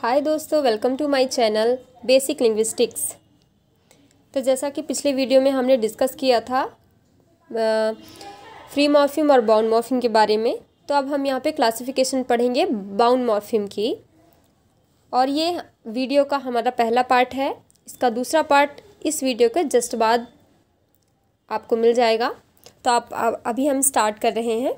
हाय दोस्तों welcome to my channel basic linguistics तो जैसा कि पिछले वीडियो में हमने डिस्कस किया था फ्री मॉर्फिम और बाउंड मॉर्फिम के बारे में तो अब हम यहाँ पे क्लासिफिकेशन पढ़ेंगे बाउंड मॉर्फिम की और ये वीडियो का हमारा पहला पार्ट है इसका दूसरा पार्ट इस वीडियो के जस्ट बाद आपको मिल जाएगा तो आप अभी हम स्टार्ट कर रहे हैं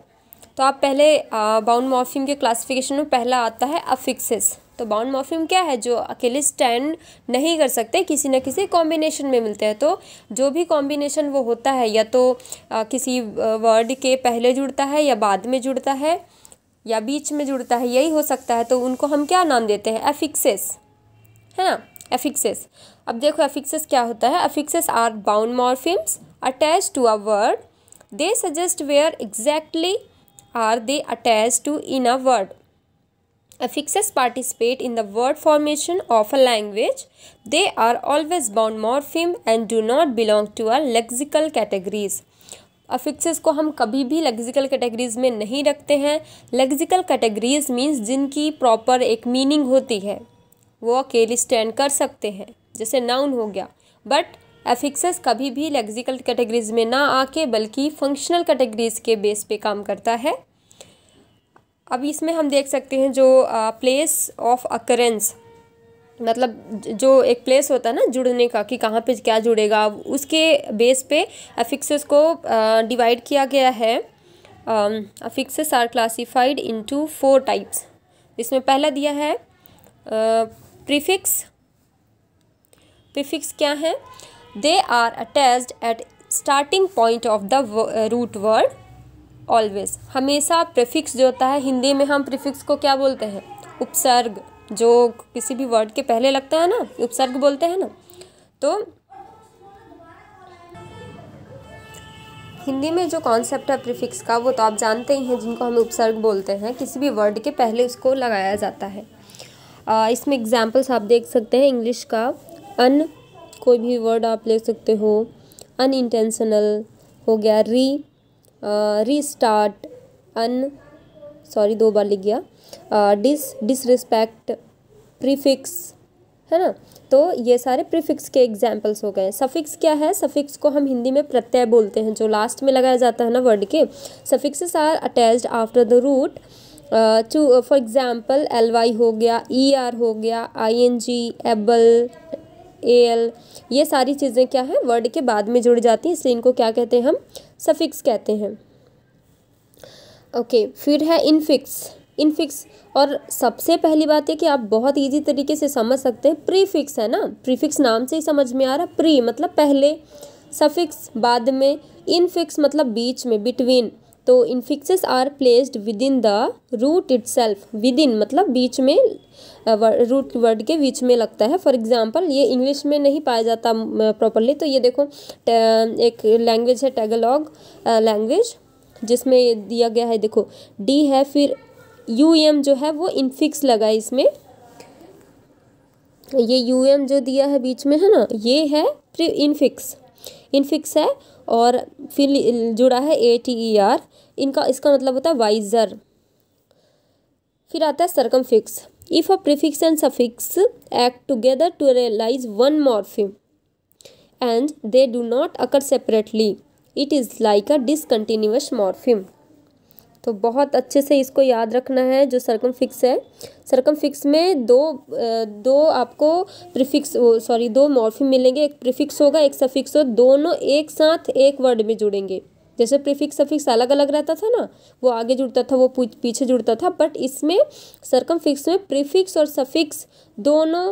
तो आप पहले बाउंड मॉर्फिम के क्लासिफिकेशन में पहला आता है अफिक्सेस तो बाउंड मॉर्फिम क्या है जो अकेले स्टैंड नहीं कर सकते किसी न किसी कॉम्बिनेशन में मिलते हैं तो जो भी कॉम्बिनेशन वो होता है या तो आ, किसी वर्ड के पहले जुड़ता है या बाद में जुड़ता है या बीच में जुड़ता है यही हो सकता है तो उनको हम क्या नाम देते हैं एफिक्सेस है ना एफिक्सेस अब देखो एफिक्सेस क्या होता है affixes are bound morphemes attach to a word they suggest where exactly are they attach to in a word affixes participate in the word formation of a language they are always bound morpheme and do not belong to a lexical categories affixes को हम कभी भी lexical categories में नहीं रखते हैं lexical categories means जिनकी proper एक मीनिंग होती है वो अकेले स्टैंड कर सकते हैं जैसे नाउन हो गया बट एफिक्सेस कभी भी लेक्सिकल कैटेगरीज में ना आके बल्कि फंक्शनल कैटेगरीज के बेस पे काम करता है अब इसमें हम देख सकते हैं जो प्लेस ऑफ अकरेंस मतलब जो एक प्लेस होता है ना जुड़ने का कि कहाँ पे क्या जुड़ेगा उसके बेस पे अफिक्सेस को डिवाइड किया गया है affixes are classified into four types इसमें पहला दिया है प्रीफिक्स प्रीफिक्स क्या है they are attached at starting point of the root word always हमेशा प्रीफिक्स जो होता है हिंदी में हम प्रीफिक्स को क्या बोलते हैं उपसर्ग जो किसी भी वर्ड के पहले लगता है ना उपसर्ग बोलते हैं ना तो हिंदी में जो कॉन्सेप्ट है प्रीफिक्स का वो तो आप जानते ही हैं जिनको हम उपसर्ग बोलते हैं किसी भी वर्ड के पहले उसको लगाया जाता है आ, इसमें एग्जाम्पल्स आप देख सकते हैं इंग्लिश का अन कोई भी वर्ड आप ले सकते हो अन इंटेंशनल हो गया री रीस्टार्ट अन सॉरी दो बार लिख गया डिस डिसरिस्पेक्ट प्रीफिक्स है ना तो ये सारे प्रीफिक्स के एग्जाम्पल्स हो गए सफिक्स क्या है सफिक्स को हम हिंदी में प्रत्यय बोलते हैं जो लास्ट में लगाया जाता है ना वर्ड के suffixes are attached after the root to for example L Y हो गया ई ER आर हो गया I N G able A L ये सारी चीज़ें क्या है वर्ड के बाद में जुड़ जाती हैं इसलिए इनको क्या कहते हैं हम सफिक्स कहते हैं ओके फिर है इनफिक्स इनफिक्स और सबसे पहली बात है कि आप बहुत इजी तरीके से समझ सकते हैं प्रीफिक्स है ना प्रीफिक्स नाम से ही समझ में आ रहा है प्री मतलब पहले सफिक्स बाद में इनफिक्स मतलब बीच में बिटवीन तो infixes are placed within the root itself within मतलब बीच में रूट वर्ड के बीच में लगता है फॉर एग्जाम्पल ये इंग्लिश में नहीं पाया जाता प्रॉपरली तो ये देखो एक लैंग्वेज है टेगलॉग लैंग्वेज जिसमें ये दिया गया है देखो डी है फिर यू एम जो है वो इनफिक्स लगा है इसमें ये यू एम जो दिया है बीच में है ना ये है इनफिक्स इनफिक्स है और फिर जुड़ा है ए टी ई आर इनका इसका मतलब होता है वाइजर फिर आता है circumfix if a prefix and suffix act together to realize one morpheme and they do not occur separately it is like a discontinuous morpheme तो बहुत अच्छे से इसको याद रखना है जो सरकम फिक्स है सरकम फिक्स में दो दो आपको प्रीफिक्स सॉरी दो मॉर्फिम मिलेंगे एक प्रीफिक्स होगा एक सफिक्स हो दोनों एक साथ एक वर्ड में जुड़ेंगे जैसे प्रीफिक्स सफिक्स अलग अलग रहता था ना वो आगे जुड़ता था वो पीछे जुड़ता था बट इसमें सरकम फिक्स में प्रीफिक्स और सफिक्स दोनों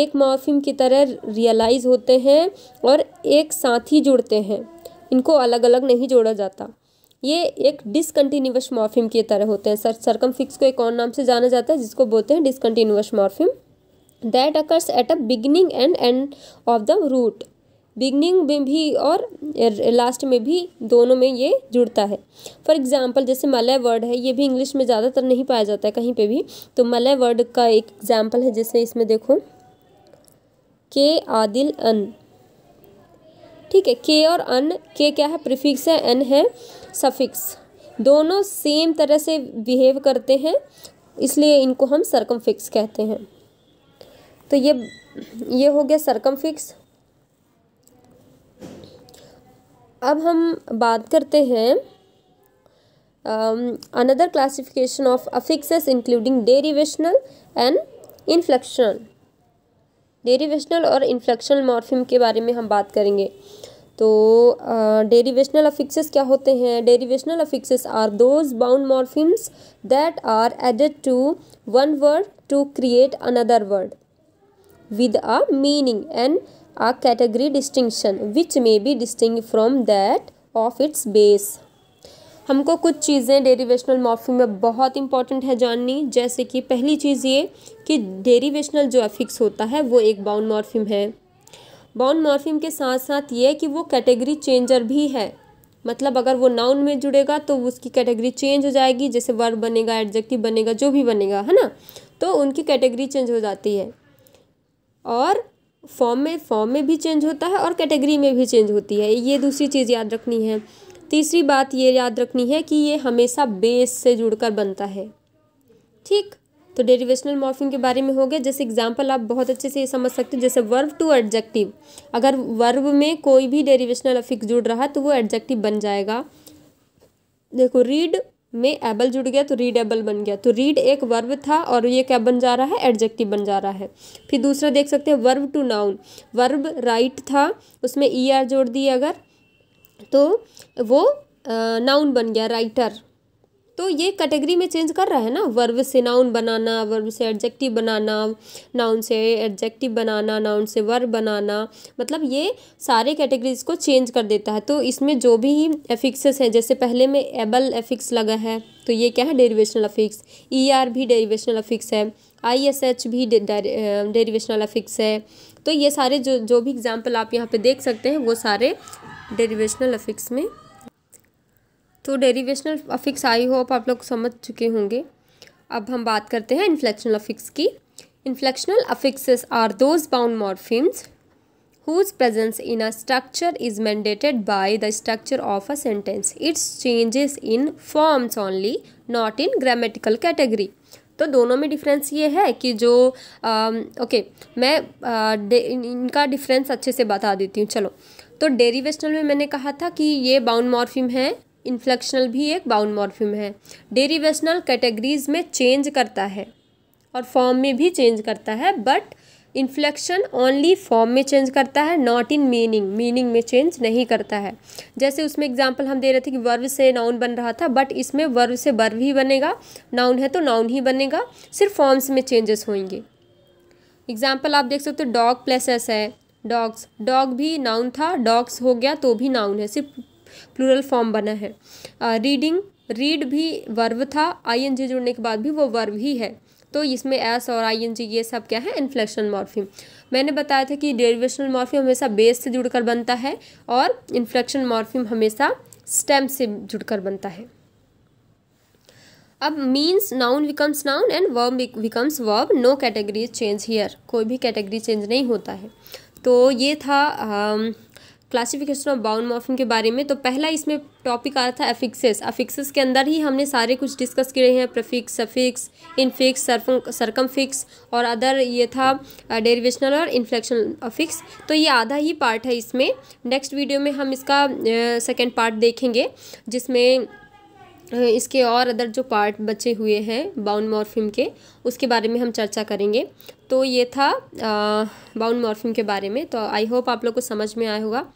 एक मॉर्फिम की तरह रियलाइज़ होते हैं और एक साथ ही जुड़ते हैं इनको अलग अलग नहीं जोड़ा जाता ये एक डिसकंटिन्यूस मॉर्फिम की तरह होते हैं सर सरकम फिक्स को एक और नाम से जाना जाता है जिसको बोलते हैं discontinuous morpheme that occurs at a beginning and end of the root beginning में भी और लास्ट er, में भी दोनों में ये जुड़ता है फॉर एग्ज़ाम्पल जैसे मलय वर्ड है ये भी इंग्लिश में ज़्यादातर नहीं पाया जाता है कहीं पे भी तो मलय वर्ड का एक एग्ज़ाम्पल है जैसे इसमें देखो के आदिल अन ठीक है के और अन के क्या है प्रिफिक्स है एन है सफिक्स दोनों सेम तरह से बिहेव करते हैं इसलिए इनको हम सरकम फिक्स कहते हैं तो ये ये हो गया सरकम फिक्स अब हम बात करते हैं another classification of affixes including derivational and inflectional derivational और इन्फ्लेक्शनल मॉर्फिम के बारे में हम बात करेंगे तो डेरिवेशनल uh, अफिक्सेस क्या होते हैं derivational affixes are those bound morphemes that are added to one word to create another word with a meaning and a category distinction which may be distinct from that of its base हमको कुछ चीज़ें derivational morphing में बहुत important है जाननी जैसे कि पहली चीज़ ये कि डेरिवेशनल जो अफिक्स होता है वो एक बाउंड मॉर्फिम है बाउंड मॉर्फिम के साथ साथ ये कि वो कैटेगरी चेंजर भी है मतलब अगर वो नाउन में जुड़ेगा तो उसकी कैटेगरी चेंज हो जाएगी जैसे वर्ब बनेगा एडजेक्टिव बनेगा जो भी बनेगा है ना तो उनकी कैटेगरी चेंज हो जाती है और फॉर्म में फॉर्म में भी चेंज होता है और कैटेगरी में भी चेंज होती है ये दूसरी चीज़ याद रखनी है तीसरी बात ये याद रखनी है कि ये हमेशा बेस से जुड़कर बनता है ठीक तो डेरिवेशनल मॉर्फिंग के बारे में हो गया जैसे एग्जाम्पल आप बहुत अच्छे से ये समझ सकते हो जैसे वर्ब टू एडजेक्टिव अगर वर्ब में कोई भी डेरिवेशनल अफिक्स जुड़ रहा है तो वो एडजेक्टिव बन जाएगा देखो रीड में एबल जुड़ गया तो रीड एबल बन गया तो रीड एक वर्ब था और ये क्या बन जा रहा है एडजेक्टिव बन जा रहा है फिर दूसरा देख सकते हैं verb to noun verb right था उसमें ई ER आर जोड़ दिए अगर तो वो नाउन बन गया राइटर तो ये कैटेगरी में चेंज कर रहा है ना वर्व से नाउन बनाना वर्व से एडजेक्टिव बनाना नाउन से एडजेक्टिव बनाना नाउन से वर्व बनाना मतलब ये सारे कैटेगरीज को चेंज कर देता है तो इसमें जो भी एफिक्सेस हैं जैसे पहले में एबल एफिक्स लगा है तो ये क्या है डेरिवेशनल अफिक्स ई आर भी डेरिवेशनल अफिक्स है आई एस एच भी डेरिवेशनल अफिक्स है तो ये सारे जो जो भी एग्जाम्पल आप यहाँ पे देख सकते हैं वो सारे डेरिवेशनल अफिक्स में तो डेरिवेशनल अफिक्स आई हो आप लोग समझ चुके होंगे अब हम बात करते हैं इन्फ्लेक्शनल अफिक्स की inflectional affixes are those bound morphemes whose presence in a structure is mandated by the structure of a sentence its changes in forms only not in grammatical category तो दोनों में डिफरेंस ये है कि जो okay um, okay, मैं आ, uh, इन, इनका difference अच्छे से बता देती हूँ चलो तो डेरिवेशनल में मैंने कहा था कि ये बाउंड मॉर्फिम है इन्फ्लेक्शनल भी एक बाउंड मॉर्फिम है डेरिवेशनल कैटेगरीज में चेंज करता है और फॉर्म में भी चेंज करता है बट इन्फ्लेक्शन ओनली फॉर्म में चेंज करता है नॉट इन मीनिंग मीनिंग में चेंज नहीं करता है जैसे उसमें एग्जाम्पल हम दे रहे थे कि वर्व से नाउन बन रहा था बट इसमें वर्व से वर्व ही बनेगा नाउन है तो नाउन ही बनेगा सिर्फ फॉर्म्स में चेंजेस होंगे एग्जाम्पल आप देख सकते हो डॉग प्लस एस है डॉग्स डॉग भी नाउन था डॉग्स हो गया तो भी नाउन है सिर्फ प्लूरल फॉर्म बना है रीडिंग रीड भी वर्व था जी जुड़ने के बाद भी वो वर्व ही है तो इसमें एस और आई एन जी ये सब क्या है इन्फ्लेक्शन मॉर्फिम मैंने बताया था कि डेरिवेशनल मॉर्फिम हमेशा बेस से जुड़कर बनता है और इन्फ्लेक्शन मॉर्फिम हमेशा स्टेम से जुड़कर बनता है अब means noun becomes noun and verb becomes verb no category change here कोई भी कैटेगरी चेंज नहीं होता है तो ये था आ, क्लासिफिकेशन ऑफ बाउंड मॉर्फिम के बारे में तो पहला इसमें टॉपिक आ रहा था अफिक्सेस अफिक्सेस के अंदर ही हमने सारे कुछ डिस्कस किए हैं prefix suffix infix circumfix और अदर ये था डेरिवेशनल uh, और इन्फ्लेक्शनल अफिक्स तो ये आधा ही पार्ट है इसमें नेक्स्ट वीडियो में हम इसका सेकेंड uh, पार्ट देखेंगे जिसमें इसके और अदर जो पार्ट बचे हुए हैं बाउन मॉर्फिम के उसके बारे में हम चर्चा करेंगे तो ये था बाउन मॉर्फिम के बारे में तो आई होप आप लोग को समझ में आया होगा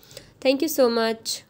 थैंक यू सो मच